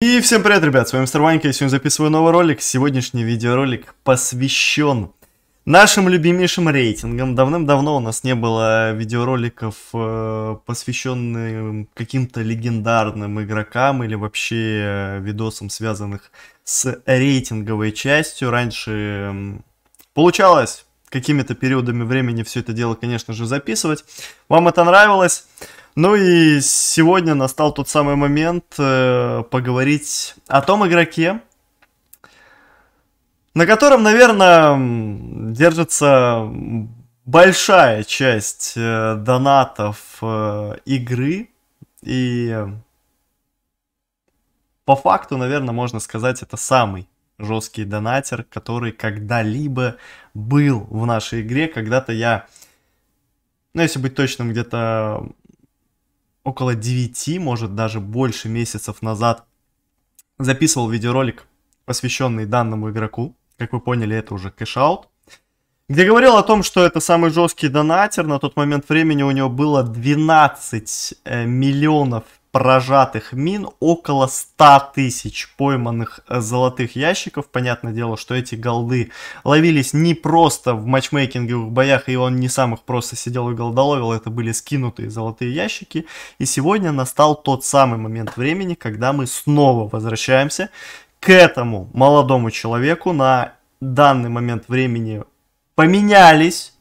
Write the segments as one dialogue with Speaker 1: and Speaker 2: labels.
Speaker 1: И всем привет, ребят, с вами Мистер я сегодня записываю новый ролик. Сегодняшний видеоролик посвящен нашим любимейшим рейтингам. Давным-давно у нас не было видеороликов, э, посвященных каким-то легендарным игрокам или вообще э, видосам, связанных с рейтинговой частью. Раньше получалось какими-то периодами времени все это дело, конечно же, записывать. Вам это нравилось? Ну и сегодня настал тот самый момент э, поговорить о том игроке, на котором, наверное, держится большая часть э, донатов э, игры. И по факту, наверное, можно сказать, это самый жесткий донатер, который когда-либо был в нашей игре. Когда-то я, ну если быть точным, где-то около 9, может даже больше месяцев назад записывал видеоролик, посвященный данному игроку. Как вы поняли, это уже кэш-аут. Где говорил о том, что это самый жесткий донатер. На тот момент времени у него было 12 э, миллионов прожатых мин около 100 тысяч пойманных э, золотых ящиков. Понятное дело, что эти голды ловились не просто в матчмейкинговых боях, и он не сам их просто сидел и голдоловил, это были скинутые золотые ящики. И сегодня настал тот самый момент времени, когда мы снова возвращаемся к этому молодому человеку. На данный момент времени поменялись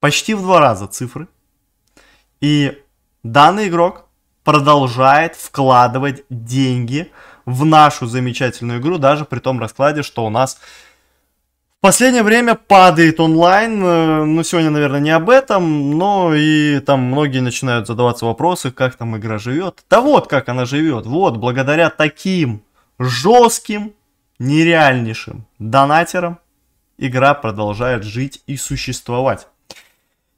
Speaker 1: почти в два раза цифры. И данный игрок продолжает вкладывать деньги в нашу замечательную игру, даже при том раскладе, что у нас в последнее время падает онлайн. Э, ну, сегодня, наверное, не об этом, но и там многие начинают задаваться вопросы, как там игра живет. Да вот как она живет. Вот, благодаря таким жестким, нереальнейшим донатерам игра продолжает жить и существовать.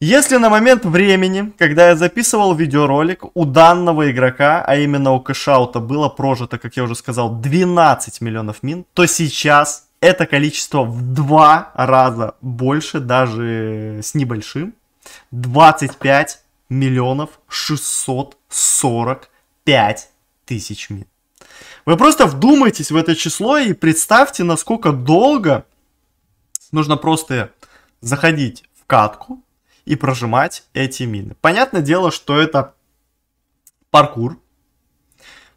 Speaker 1: Если на момент времени, когда я записывал видеоролик, у данного игрока, а именно у кэшаута, было прожито, как я уже сказал, 12 миллионов мин, то сейчас это количество в два раза больше, даже с небольшим, 25 миллионов 645 тысяч мин. Вы просто вдумайтесь в это число и представьте, насколько долго нужно просто заходить в катку, и прожимать эти мины. Понятное дело, что это паркур.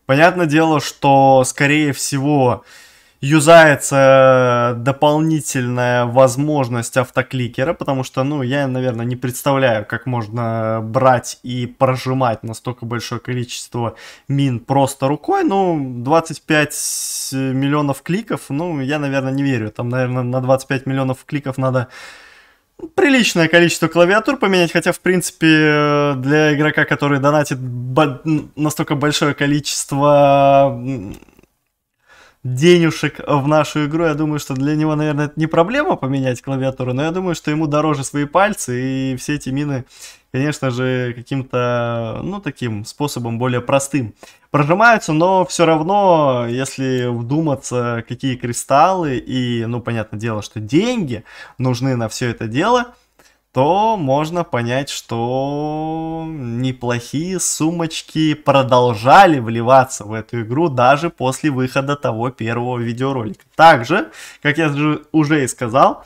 Speaker 1: Понятное дело, что, скорее всего, юзается дополнительная возможность автокликера, потому что, ну, я, наверное, не представляю, как можно брать и прожимать настолько большое количество мин просто рукой. Ну, 25 миллионов кликов, ну, я, наверное, не верю. Там, наверное, на 25 миллионов кликов надо приличное количество клавиатур поменять, хотя, в принципе, для игрока, который донатит бо- настолько большое количество денюшек в нашу игру, я думаю, что для него, наверное, это не проблема поменять клавиатуру, но я думаю, что ему дороже свои пальцы, и все эти мины конечно же, каким-то, ну, таким способом более простым прожимаются, но все равно, если вдуматься, какие кристаллы и, ну, понятное дело, что деньги нужны на все это дело, то можно понять, что неплохие сумочки продолжали вливаться в эту игру даже после выхода того первого видеоролика. Также, как я уже и сказал,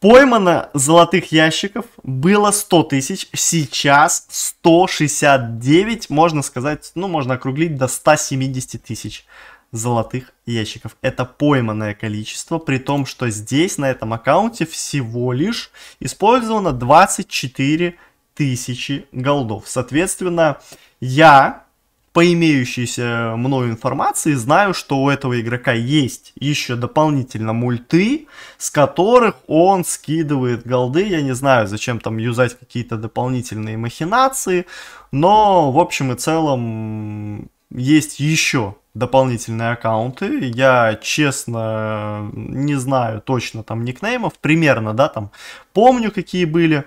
Speaker 1: Поймано золотых ящиков было 100 тысяч, сейчас 169, можно сказать, ну можно округлить до 170 тысяч золотых ящиков. Это пойманное количество, при том, что здесь на этом аккаунте всего лишь использовано 24 тысячи голдов. Соответственно, я по имеющейся мною информации знаю, что у этого игрока есть еще дополнительно мульты, с которых он скидывает голды. Я не знаю, зачем там юзать какие-то дополнительные махинации, но в общем и целом есть еще дополнительные аккаунты. Я, честно, не знаю точно там никнеймов, примерно, да, там помню, какие были.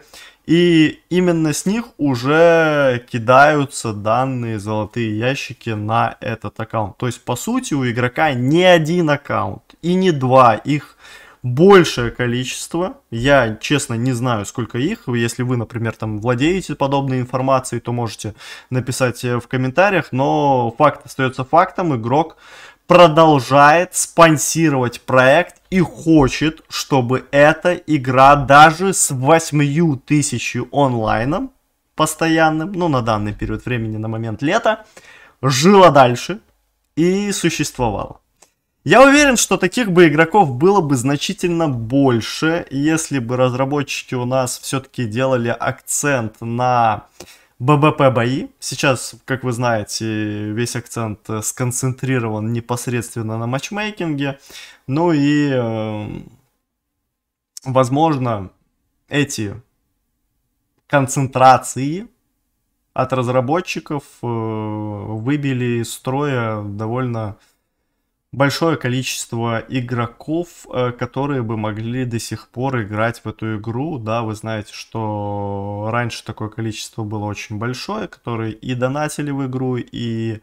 Speaker 1: И именно с них уже кидаются данные золотые ящики на этот аккаунт. То есть, по сути, у игрока не один аккаунт и не два. Их большее количество. Я, честно, не знаю, сколько их. Если вы, например, там владеете подобной информацией, то можете написать э, в комментариях. Но факт остается фактом. Игрок продолжает спонсировать проект и хочет, чтобы эта игра даже с 8 тысячи онлайном постоянным, ну на данный период времени, на момент лета, жила дальше и существовала. Я уверен, что таких бы игроков было бы значительно больше, если бы разработчики у нас все-таки делали акцент на ББП бои. Сейчас, как вы знаете, весь акцент э, сконцентрирован непосредственно на матчмейкинге. Ну и, эм, возможно, эти концентрации от разработчиков э, выбили из строя довольно большое количество игроков, э, которые бы могли до сих пор играть в эту игру. Да, вы знаете, что раньше такое количество было очень большое, которые и донатили в игру, и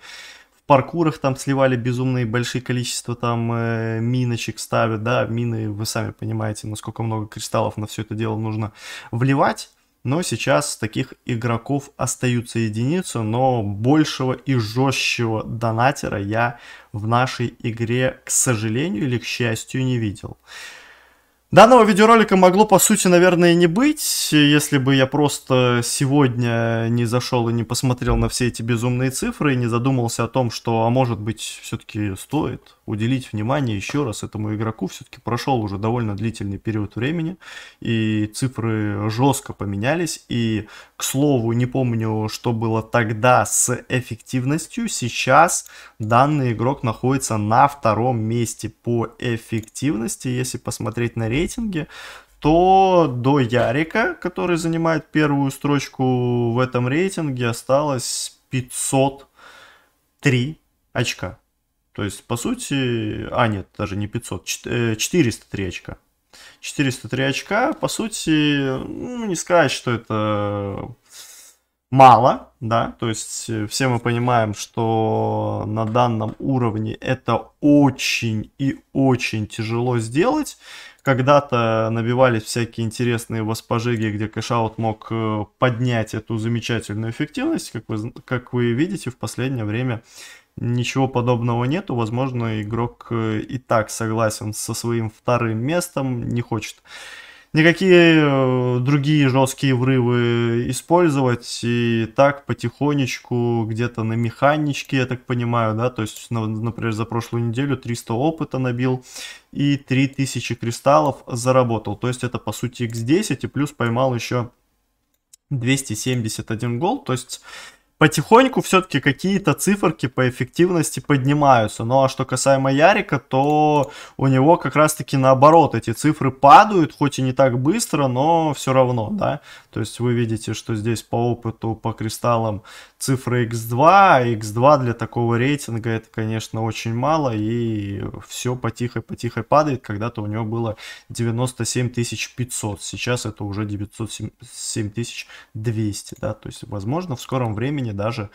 Speaker 1: в паркурах там сливали безумные большие количества там э, миночек ставят, да, мины, вы сами понимаете, насколько много кристаллов на все это дело нужно вливать. Но сейчас таких игроков остаются единицы, но большего и жестчего донатера я в нашей игре, к сожалению или к счастью, не видел. Данного видеоролика могло, по сути, наверное, не быть, если бы я просто сегодня не зашел и не посмотрел на все эти безумные цифры и не задумался о том, что, а может быть, все-таки стоит уделить внимание еще раз этому игроку. Все-таки прошел уже довольно длительный период времени, и цифры жестко поменялись. И, к слову, не помню, что было тогда с эффективностью. Сейчас данный игрок находится на втором месте по эффективности. Если посмотреть на рейтинги, то до Ярика, который занимает первую строчку в этом рейтинге, осталось 503 очка. То есть, по сути, а нет, даже не 500, 403 э, очка. 403 очка, по сути, ну, не сказать, что это мало, да, то есть э, все мы понимаем, что на данном уровне это очень и очень тяжело сделать. Когда-то набивались всякие интересные воспожиги, где кэшаут мог э, поднять эту замечательную эффективность. Как вы, как вы видите, в последнее время ничего подобного нету. Возможно, игрок э, и так согласен со своим вторым местом, не хочет никакие э, другие жесткие врывы использовать. И так потихонечку где-то на механичке, я так понимаю, да, то есть, например, за прошлую неделю 300 опыта набил и 3000 кристаллов заработал. То есть это по сути x10 и плюс поймал еще 271 гол. То есть потихоньку все-таки какие-то циферки по эффективности поднимаются. Ну а что касаемо Ярика, то у него как раз-таки наоборот эти цифры падают, хоть и не так быстро, но все равно, да. То есть вы видите, что здесь по опыту, по кристаллам цифры x2, x2 а для такого рейтинга это, конечно, очень мало, и все потихо-потихо падает. Когда-то у него было 97 500, сейчас это уже 907 200, да, то есть, возможно, в скором времени уровне даже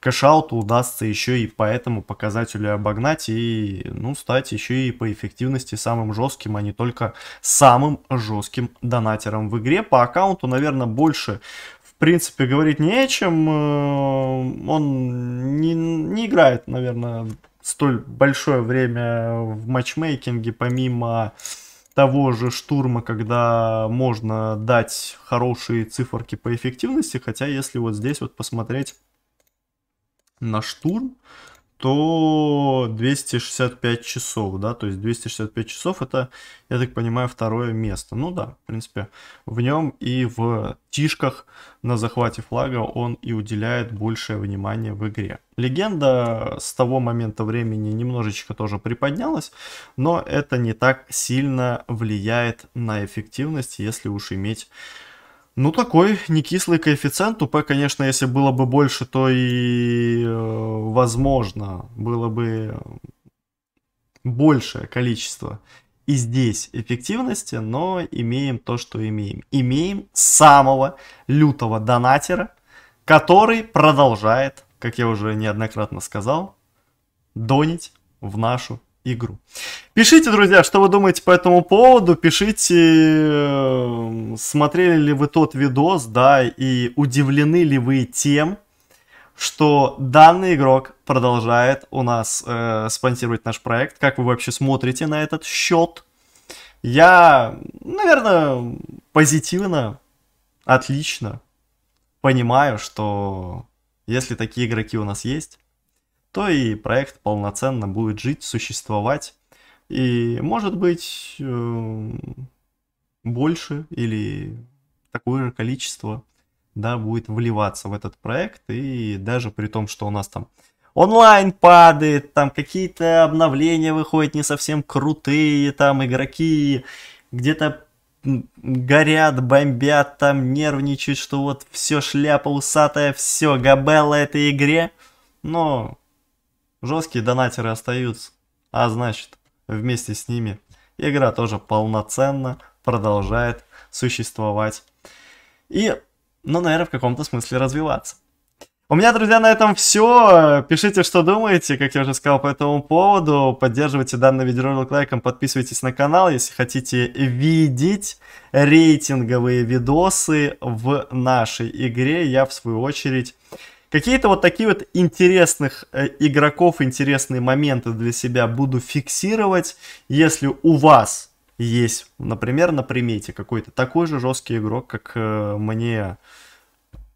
Speaker 1: кэшауту удастся еще и по этому показателю обогнать и, ну, стать еще и по эффективности самым жестким, а не только самым жестким донатером в игре. По аккаунту, наверное, больше в принципе, говорить не о чем. Э, он не, не играет, наверное, столь большое время в матчмейкинге, помимо того же штурма, когда можно дать хорошие циферки по эффективности, хотя если вот здесь вот посмотреть на штурм, то 265 часов, да, то есть 265 часов это, я так понимаю, второе место. Ну да, в принципе, в нем и в тишках на захвате флага он и уделяет большее внимание в игре. Легенда с того момента времени немножечко тоже приподнялась, но это не так сильно влияет на эффективность, если уж иметь ну, такой некислый коэффициент. Уп, конечно, если было бы больше, то и, э, возможно, было бы большее количество и здесь эффективности, но имеем то, что имеем. Имеем самого лютого донатера, который продолжает, как я уже неоднократно сказал, донить в нашу игру. Пишите, друзья, что вы думаете по этому поводу. Пишите, эм, смотрели ли вы тот видос, да, и удивлены ли вы тем, что данный игрок продолжает у нас э, спонсировать наш проект. Как вы вообще смотрите на этот счет? Я, наверное, позитивно, отлично понимаю, что если такие игроки у нас есть, то и проект полноценно будет жить, существовать. И может быть эм, больше или такое же количество да, будет вливаться в этот проект. И даже при том, что у нас там онлайн падает, там какие-то обновления выходят не совсем крутые, там игроки где-то горят, бомбят, там нервничают, что вот все шляпа усатая, все, габелла этой игре. Но Жесткие донатеры остаются, а значит, вместе с ними игра тоже полноценно продолжает существовать. И, ну, наверное, в каком-то смысле развиваться. У меня, друзья, на этом все. Пишите, что думаете, как я уже сказал по этому поводу. Поддерживайте данный видеоролик лайком, подписывайтесь на канал, если хотите видеть рейтинговые видосы в нашей игре. Я, в свою очередь, Какие-то вот такие вот интересных э, игроков, интересные моменты для себя буду фиксировать. Если у вас есть, например, на примете какой-то такой же жесткий игрок, как э, мне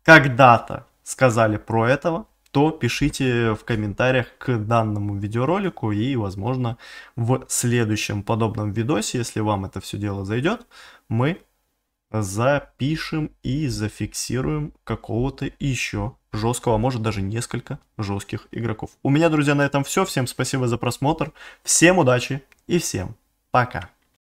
Speaker 1: когда-то сказали про этого, то пишите в комментариях к данному видеоролику и, возможно, в следующем подобном видосе, если вам это все дело зайдет, мы запишем и зафиксируем какого-то еще жесткого, а может даже несколько жестких игроков. У меня, друзья, на этом все. Всем спасибо за просмотр. Всем удачи и всем пока.